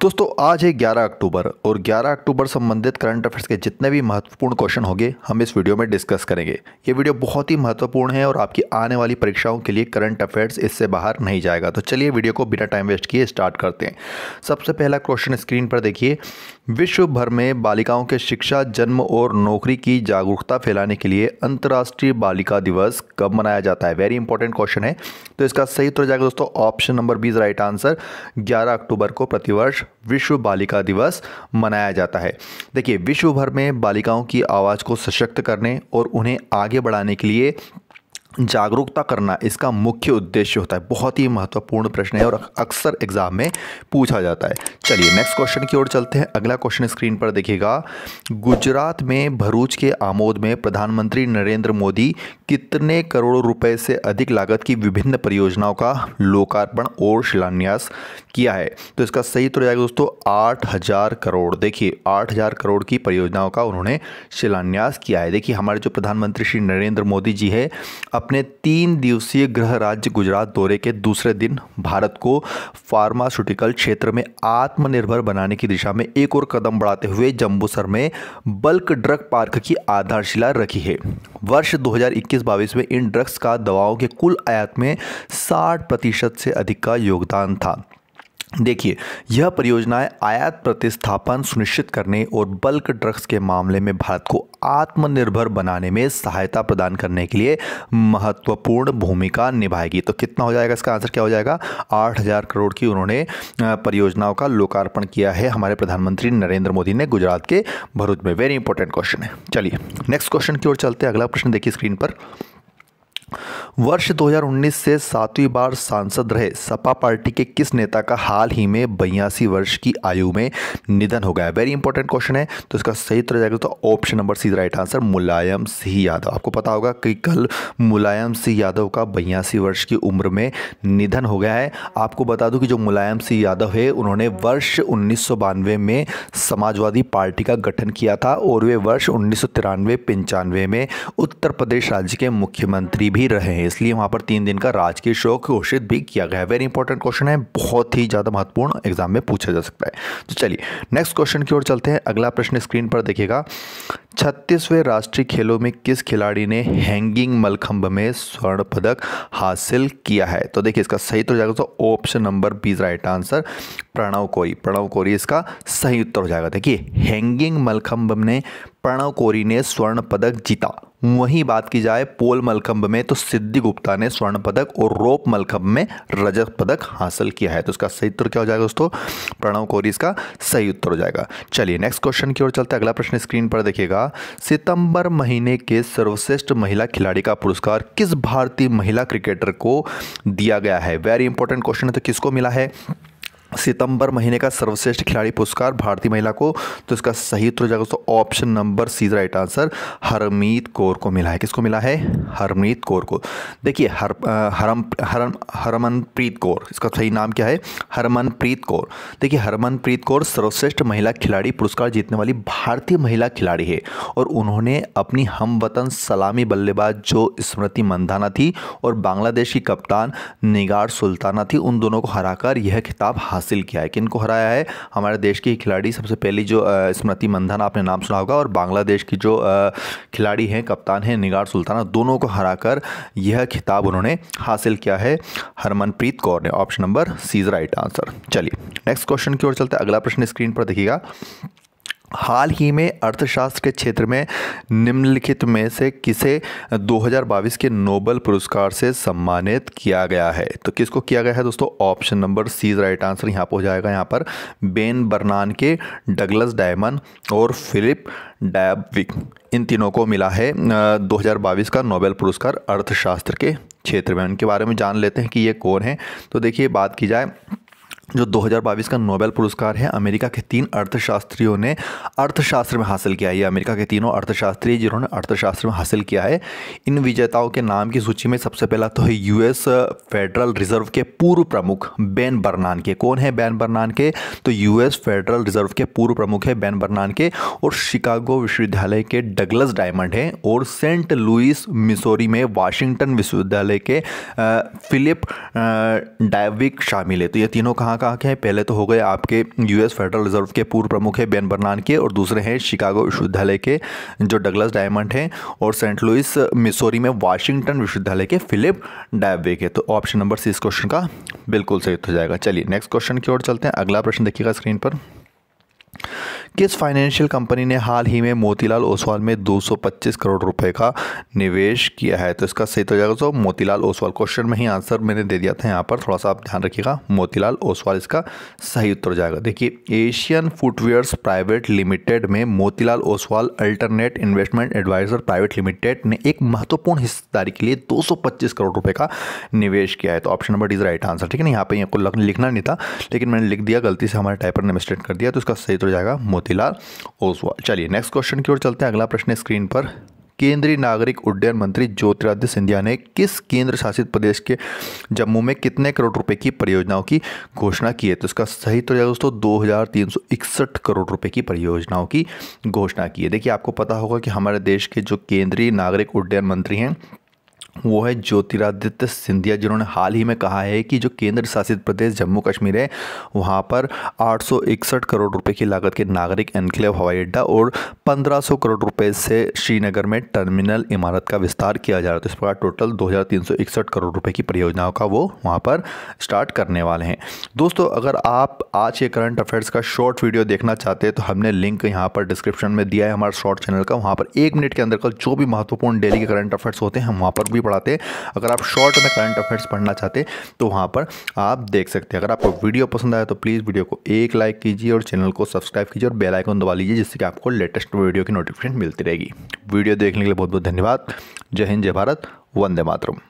दोस्तों आज है 11 अक्टूबर और 11 अक्टूबर संबंधित करंट अफेयर्स के जितने भी महत्वपूर्ण क्वेश्चन होंगे हम इस वीडियो में डिस्कस करेंगे ये वीडियो बहुत ही महत्वपूर्ण है और आपकी आने वाली परीक्षाओं के लिए करंट अफेयर्स इससे बाहर नहीं जाएगा तो चलिए वीडियो को बिना टाइम वेस्ट किए स्टार्ट करते हैं सबसे पहला क्वेश्चन स्क्रीन पर देखिए विश्व भर में बालिकाओं के शिक्षा जन्म और नौकरी की जागरूकता फैलाने के लिए अंतर्राष्ट्रीय बालिका दिवस कब मनाया जाता है वेरी इंपॉर्टेंट क्वेश्चन है तो इसका सही उत्तर जाएगा दोस्तों option number B is right answer ग्यारह अक्टूबर को प्रतिवर्ष विश्व बालिका दिवस मनाया जाता है देखिए विश्व भर में बालिकाओं की आवाज़ को सशक्त करने और उन्हें आगे बढ़ाने के लिए जागरूकता करना इसका मुख्य उद्देश्य होता है बहुत ही महत्वपूर्ण प्रश्न है और अक्सर एग्जाम में पूछा जाता है चलिए नेक्स्ट क्वेश्चन की ओर चलते हैं अगला क्वेश्चन स्क्रीन पर देखिएगा गुजरात में भरूच के आमोद में प्रधानमंत्री नरेंद्र मोदी कितने करोड़ रुपए से अधिक लागत की विभिन्न परियोजनाओं का लोकार्पण और शिलान्यास किया है तो इसका सही तो जाएगा दोस्तों आठ हज़ार करोड़ देखिए आठ हज़ार करोड़ की परियोजनाओं का उन्होंने शिलान्यास किया है देखिए हमारे जो प्रधानमंत्री श्री नरेंद्र मोदी जी है अब अपने तीन दिवसीय गृह राज्य गुजरात दौरे के दूसरे दिन भारत को फार्मास्यूटिकल क्षेत्र में आत्मनिर्भर बनाने की दिशा में एक और कदम बढ़ाते हुए जम्बूसर में बल्क ड्रग पार्क की आधारशिला रखी है वर्ष 2021-22 में इन ड्रग्स का दवाओं के कुल आयात में 60 प्रतिशत से अधिक का योगदान था देखिए यह परियोजनाएं आयात प्रतिस्थापन सुनिश्चित करने और बल्क ड्रग्स के मामले में भारत को आत्मनिर्भर बनाने में सहायता प्रदान करने के लिए महत्वपूर्ण भूमिका निभाएगी तो कितना हो जाएगा इसका आंसर क्या हो जाएगा आठ हज़ार करोड़ की उन्होंने परियोजनाओं का लोकार्पण किया है हमारे प्रधानमंत्री नरेंद्र मोदी ने गुजरात के भरूच में वेरी इंपॉर्टेंट क्वेश्चन है चलिए नेक्स्ट क्वेश्चन की ओर चलते हैं अगला प्रश्न देखिए स्क्रीन पर वर्ष 2019 से सातवीं बार सांसद रहे सपा पार्टी के किस नेता का हाल ही में बयासी वर्ष की आयु में निधन हो गया वेरी इंपॉर्टेंट क्वेश्चन है तो इसका सही उत्तर जाएगा तो option number C right answer Mulayam Singh Yadav आपको पता होगा कि कल मुलायम सिंह यादव का बयासी वर्ष की उम्र में निधन हो गया है आपको बता दूं कि जो मुलायम सिंह यादव है उन्होंने वर्ष उन्नीस में समाजवादी पार्टी का गठन किया था और वे वर्ष उन्नीस सौ में उत्तर प्रदेश राज्य के मुख्यमंत्री भी भी रहे हैं इसलिए वहाँ पर तीन दिन का राजकीय शोक घोषित भी किया गया है वेरी इंपॉर्टेंट क्वेश्चन है बहुत ही ज़्यादा महत्वपूर्ण एग्जाम में पूछा जा सकता है तो चलिए नेक्स्ट क्वेश्चन की ओर चलते हैं अगला प्रश्न स्क्रीन पर देखिएगा छत्तीसवें राष्ट्रीय खेलों में किस खिलाड़ी ने हैंगिंग मलखंभ में स्वर्ण पदक हासिल किया है तो देखिए इसका सही तो जाएगा option number B right answer Pranav Kori Pranav Kori इसका सही उत्तर हो जाएगा देखिए हैंगिंग मलखम्ब ने प्रणव कोरी ने स्वर्ण पदक जीता वहीं बात की जाए पोल मलखम्ब में तो सिद्धि गुप्ता ने स्वर्ण पदक और रोप मलखम्ब में रजत पदक हासिल किया है तो इसका सही उत्तर क्या हो जाएगा दोस्तों प्रणव कोरी इसका सही उत्तर हो जाएगा चलिए नेक्स्ट क्वेश्चन की ओर चलते हैं अगला प्रश्न स्क्रीन पर देखिएगा सितंबर महीने के सर्वश्रेष्ठ महिला खिलाड़ी का पुरस्कार किस भारतीय महिला क्रिकेटर को दिया गया है वेरी इंपॉर्टेंट क्वेश्चन है तो किसको मिला है सितंबर महीने का सर्वश्रेष्ठ खिलाड़ी पुरस्कार भारतीय महिला को तो इसका सही उत्तर हो जाएगा दोस्तों option number C right answer Harmeet Kaur को मिला है किसको मिला है हरमीत कौर को देखिए हर हरम हरम हरमनप्रीत कौर इसका सही नाम क्या है हरमनप्रीत कौर देखिए हरमनप्रीत कौर सर्वश्रेष्ठ महिला खिलाड़ी पुरस्कार जीतने वाली भारतीय महिला खिलाड़ी है और उन्होंने अपनी हम वतन सलामी बल्लेबाज जो स्मृति मंदाना थी और बांग्लादेश कप्तान निगार सुल्ताना थी उन दोनों को हराकर यह खिताब हार हासिल किया है किनको हराया है हमारे देश की खिलाड़ी सबसे पहली जो स्मृति मंधन आपने नाम सुना होगा और बांग्लादेश की जो खिलाड़ी हैं कप्तान हैं निगार सुल्ताना दोनों को हरा यह खिताब उन्होंने हासिल किया है हरमनप्रीत कौर ने option number C is right answer चलिए नेक्स्ट क्वेश्चन की ओर चलते हैं अगला प्रश्न स्क्रीन पर देखिएगा हाल ही में अर्थशास्त्र के क्षेत्र में निम्नलिखित में से किसे 2022 के नोबल पुरस्कार से सम्मानित किया गया है तो किसको किया गया है दोस्तों option number C right answer यहाँ पर हो जाएगा यहाँ पर Ben Bernanke Douglas Diamond और फिलिप डैबविक इन तीनों को मिला है 2022 का नोबेल पुरस्कार अर्थशास्त्र के क्षेत्र में उनके बारे में जान लेते हैं कि ये कौन है तो देखिए बात की जाए जो 2022 का नोबेल पुरस्कार है अमेरिका के तीन अर्थशास्त्रियों ने अर्थशास्त्र में हासिल किया है ये अमेरिका के तीनों अर्थशास्त्री जिन्होंने अर्थशास्त्र में हासिल किया है इन विजेताओं के नाम की सूची में सबसे पहला तो है यूएस फेडरल रिजर्व के पूर्व प्रमुख बेन बर्नान के कौन है बेन बर्नान के तो यूएस फेडरल रिजर्व के पूर्व प्रमुख है बेन बर्नान के और शिकागो विश्वविद्यालय के डगलस डायमंड हैं और सेंट लुइस मिसोरी में वाशिंगटन विश्वविद्यालय के फिलिप डायविक शामिल है तो ये तीनों कहाँ कहाँ कहाँ के हैं पहले तो हो गए आपके यूएस फेडरल रिजर्व के पूर्व प्रमुख है बेन बर्नान के और दूसरे हैं शिकागो विश्वविद्यालय के जो डगलस डायमंड हैं और सेंट लुइस मिसोरी में वाशिंगटन विश्वविद्यालय के फिलिप डायबे के तो ऑप्शन नंबर सी इस क्वेश्चन का बिल्कुल सही हो जाएगा चलिए नेक्स्ट क्वेश्चन की ओर चलते हैं अगला प्रश्न देखिएगा स्क्रीन पर किस फाइनेंशियल कंपनी ने हाल ही में मोतीलाल ओसवाल में 225 करोड़ रुपए का निवेश किया है तो इसका सही तो जाएगा दोस्तों मोतीलाल ओसवाल क्वेश्चन में ही आंसर मैंने दे दिया था यहाँ पर थोड़ा सा आप ध्यान रखिएगा मोतीलाल ओसवाल इसका सही उत्तर जाएगा देखिए एशियन फुटवेयर्स प्राइवेट लिमिटेड में Motilal Oswal alternate investment advisor private limited ने एक महत्वपूर्ण हिस्सेदारी के लिए दो करोड़ रुपए का निवेश किया है तो option number is right answer ठीक है ना यहाँ पर लिखना नहीं था लेकिन मैंने लिख दिया गलती से हमारे टाइपर ने मिस्टेक कर दिया तो इसका सही तो जाएगा मोतीलाल ओसवाल चलिए नेक्स्ट क्वेश्चन की ओर चलते हैं अगला प्रश्न स्क्रीन पर केंद्रीय नागरिक उड्डयन मंत्री ज्योतिरादित्य सिंधिया ने किस केंद्र शासित प्रदेश के जम्मू में कितने करोड़ रुपए की परियोजनाओं की घोषणा की है तो इसका सही तो दोस्तों दो करोड़ रुपए की परियोजनाओं की घोषणा की है देखिए आपको पता होगा कि हमारे देश के जो केंद्रीय नागरिक उड्डयन मंत्री हैं वो है ज्योतिरादित्य सिंधिया जिन्होंने हाल ही में कहा है कि जो केंद्र शासित प्रदेश जम्मू कश्मीर है वहाँ पर आठ करोड़ रुपए की लागत के नागरिक एनक्लेव हवाई अड्डा और 1500 करोड़ रुपए से श्रीनगर में टर्मिनल इमारत का विस्तार किया जा रहा है तो इस प्रकार टोटल 2361 करोड़ रुपए की परियोजनाओं का वो वहाँ पर स्टार्ट करने वाले हैं दोस्तों अगर आप आज के करंट अफेयर्स का शॉर्ट वीडियो देखना चाहते हैं तो हमने लिंक यहाँ पर डिस्क्रिप्शन में दिया है हमारे शॉर्ट चैनल का वहाँ पर एक मिनट के अंदर का जो भी महत्वपूर्ण डेली के करंट अफेयर्स होते हैं हम वहाँ पर भी भी पढ़ाते अगर आप शॉर्ट में करंट अफेयर्स पढ़ना चाहते तो वहाँ पर आप देख सकते हैं अगर आपको वीडियो पसंद आया तो प्लीज़ वीडियो को एक लाइक कीजिए और चैनल को सब्सक्राइब कीजिए और बेल आइकन दबा लीजिए जिससे कि आपको लेटेस्ट वीडियो की नोटिफिकेशन मिलती रहेगी वीडियो देखने के लिए बहुत बहुत धन्यवाद जय हिंद जय भारत वंदे मातरम